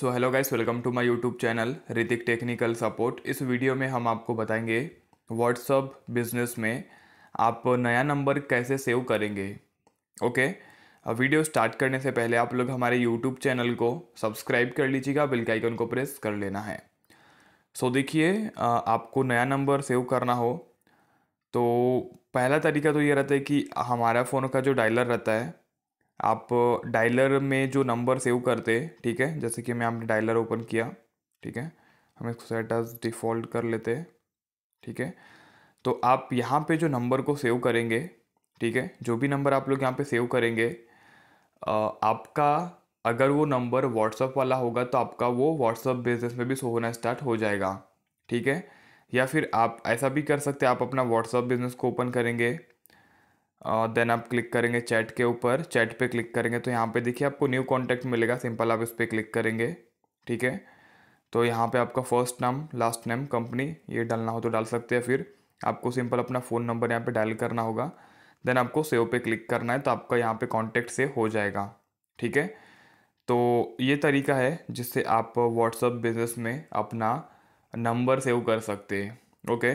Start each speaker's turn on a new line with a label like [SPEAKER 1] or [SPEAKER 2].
[SPEAKER 1] so hello guys welcome to my YouTube channel Hrithik technical support इस video में हम आपको बताएंगे व्हाट्सअप बिजनेस में आप नया नंबर कैसे सेव करेंगे ओके वीडियो स्टार्ट करने से पहले आप लोग हमारे यूट्यूब चैनल को सब्सक्राइब कर लीजिएगा बिल के आइकन को प्रेस कर लेना है सो so, देखिए आपको नया नंबर सेव करना हो तो पहला तरीका तो ये रहता है कि हमारा फ़ोन का जो डायलर रहता है आप डायलर में जो नंबर सेव करते ठीक है जैसे कि मैं आपने डायलर ओपन किया ठीक है हम इसको सेट एज डिफ़ॉल्ट कर लेते हैं ठीक है तो आप यहाँ पे जो नंबर को सेव करेंगे ठीक है जो भी नंबर आप लोग यहाँ पे सेव करेंगे आपका अगर वो नंबर व्हाट्सअप वाला होगा तो आपका वो व्हाट्सअप बिजनेस में भी सो होना स्टार्ट हो जाएगा ठीक है या फिर आप ऐसा भी कर सकते हैं आप अपना व्हाट्सअप बिजनेस को ओपन करेंगे देन आप क्लिक करेंगे चैट के ऊपर चैट पे क्लिक करेंगे तो यहाँ पे देखिए आपको न्यू कॉन्टैक्ट मिलेगा सिंपल आप इस पर क्लिक करेंगे ठीक है तो यहाँ पे आपका फर्स्ट नाम लास्ट नेम कंपनी ये डालना हो तो डाल सकते हैं फिर आपको सिंपल अपना फ़ोन नंबर यहाँ पे डायल करना होगा देन आपको सेव पे क्लिक करना है तो आपका यहाँ पे कॉन्टैक्ट सेव हो जाएगा ठीक है तो ये तरीका है जिससे आप व्हाट्सअप बिजनेस में अपना नंबर सेव कर सकते हैं ओके